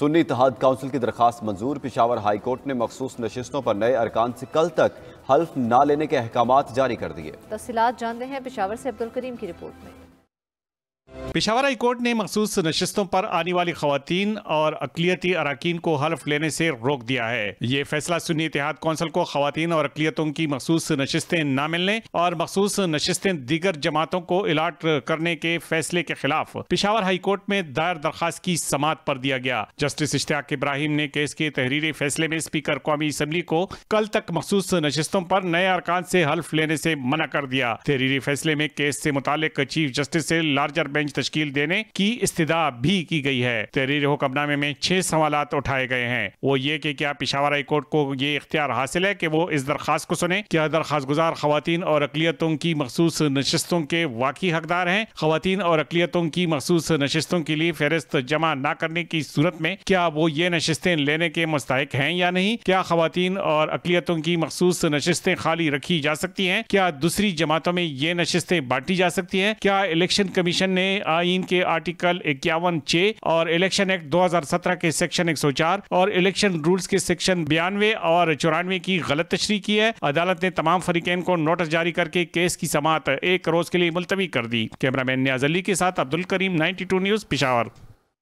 सुन्नी इतिहाद council की दरखास्त मंजूर पिशावर हाईकोर्ट ने मखसूस नशस्तों पर नए अरकान से कल तक हल्फ न लेने के अहकाम जारी कर दिए तफसीत जानते हैं पिशावर से अब्दुल करीम की रिपोर्ट में पिशावर हाई कोर्ट ने मखसूस नशस्तों पर आने वाली खातन और अकलीती अरकान को हल्फ लेने से रोक दिया है ये फैसला सुनी इतिहाद कौंसिल को खातन और अकलीतों की मखसूस नशस्तें न मिलने और मखसूस नशस्तें दीगर जमातों को अलाट करने के फैसले के खिलाफ पिशावर हाई कोर्ट में दायर दरखास्त की समात पर दिया गया जस्टिस इश्तियाक इब्राहिम ने केस के तहरीरी फैसले में स्पीकर कौमी असम्बली को कल तक मखसूस नशस्तों पर नए अरकान से हल्फ लेने से मना कर दिया तहरीरी फैसले में केस से मुतालिक चीफ जस्टिस से लार्जर बेंच तश्कील देने की इस्तदा भी की गई है तहरीर हुक्मनामे में छह सवाल उठाए गए हैं वो ये कि क्या पिशावर कोर्ट को ये इख्तियार हासिल है कि वो इस दरख्वास्त को सुने क्या दरख्वास्त गुजार खातन और अकलीतों की मखसूस नशस्तों के वाकई हकदार हैं खातन और अकलीतों की मखसूस नशस्तों के लिए फहरिस्त जमा न करने की सूरत में क्या वो ये नशस्तें लेने के मुस्तक हैं या नहीं क्या खातन और अकलीतों की मखसूस नशस्तें खाली रखी जा सकती हैं क्या दूसरी जमातों में ये नशस्तें बांटी जा सकती हैं क्या इलेक्शन कमीशन ने आइन के आर्टिकल इक्यावन छे और इलेक्शन एक्ट 2017 के सेक्शन 104 और इलेक्शन रूल्स के सेक्शन बयानवे और चौरानवे की गलत तशरी की है अदालत ने तमाम फरीकैन को नोटिस जारी करके केस की समात एक रोज के लिए मुलतवी कर दी कैमरामैन न्याज अली के साथ अब्दुल करीम 92 न्यूज पिशावर